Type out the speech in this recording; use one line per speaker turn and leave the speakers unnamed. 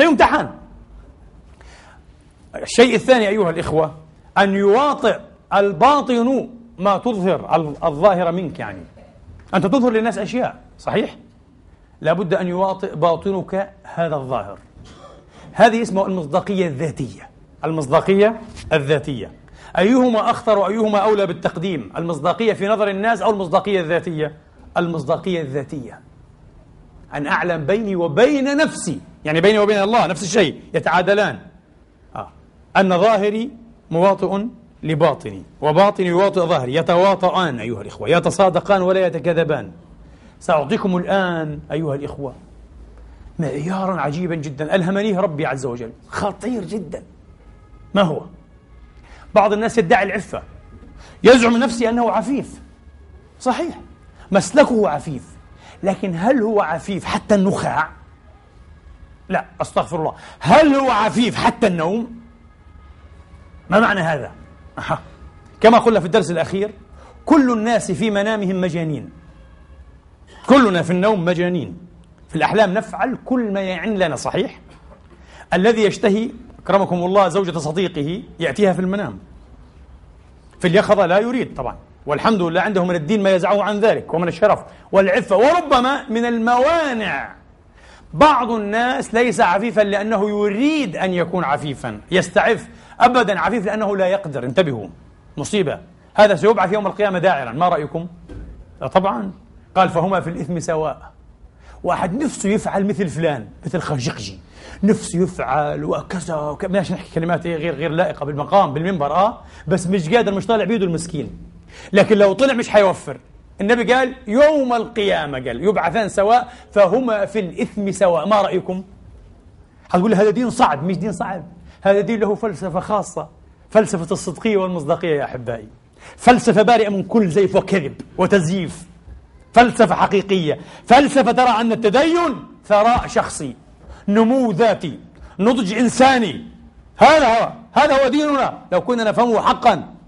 سيمتحن الشيء الثاني أيها الإخوة أن يواطئ الباطن ما تظهر الظاهرة منك يعني أنت تظهر للناس أشياء صحيح؟ لابد أن يواطئ باطنك هذا الظاهر هذه اسمها المصداقية الذاتية المصداقية الذاتية أيهما أخطر وأيهما أولى بالتقديم المصداقية في نظر الناس أو المصداقية الذاتية المصداقية الذاتية أن أعلم بيني وبين نفسي يعني بيني وبين الله نفس الشيء يتعادلان آه. أن ظاهري مواطئ لباطني وباطني يواطئ ظهري يتواطئان أيها الإخوة يتصادقان ولا يتكذبان سأعطيكم الآن أيها الإخوة معيارا عجيبا جدا ألهمنيه ربي عز وجل خطير جدا ما هو؟ بعض الناس يدعي العفة يزعم نفسي أنه عفيف صحيح مسلكه عفيف لكن هل هو عفيف حتى النخاع لا استغفر الله هل هو عفيف حتى النوم ما معنى هذا أحا. كما قلنا في الدرس الأخير كل الناس في منامهم مجانين كلنا في النوم مجانين في الأحلام نفعل كل ما يعن لنا صحيح الذي يشتهي أكرمكم الله زوجة صديقه يأتيها في المنام في اليقظة لا يريد طبعا والحمد لله عنده من الدين ما يزعه عن ذلك ومن الشرف والعفة وربما من الموانع بعض الناس ليس عفيفا لأنه يريد أن يكون عفيفا يستعف أبدا عفيف لأنه لا يقدر انتبهوا مصيبة هذا سيبعث يوم القيامة داعرا ما رأيكم؟ طبعا قال فهما في الإثم سواء واحد نفسه يفعل مثل فلان مثل خنجقجي نفسه يفعل وكذا وكذا ماشي نحكي كلمات إيه غير غير لائقه بالمقام بالمنبر اه بس مش قادر مش طالع بيده المسكين لكن لو طلع مش حيوفر النبي قال يوم القيامة قال يبعثان سواء فهما في الإثم سواء ما رأيكم؟ حتقول هذا دين صعب مش دين صعب هذا دين له فلسفة خاصة فلسفة الصدقية والمصداقية يا أحبائي فلسفة بارئة من كل زيف وكذب وتزييف فلسفة حقيقية فلسفة ترى أن التدين ثراء شخصي نمو ذاتي نضج إنساني هذا هو هذا هو ديننا لو كنا نفهمه حقا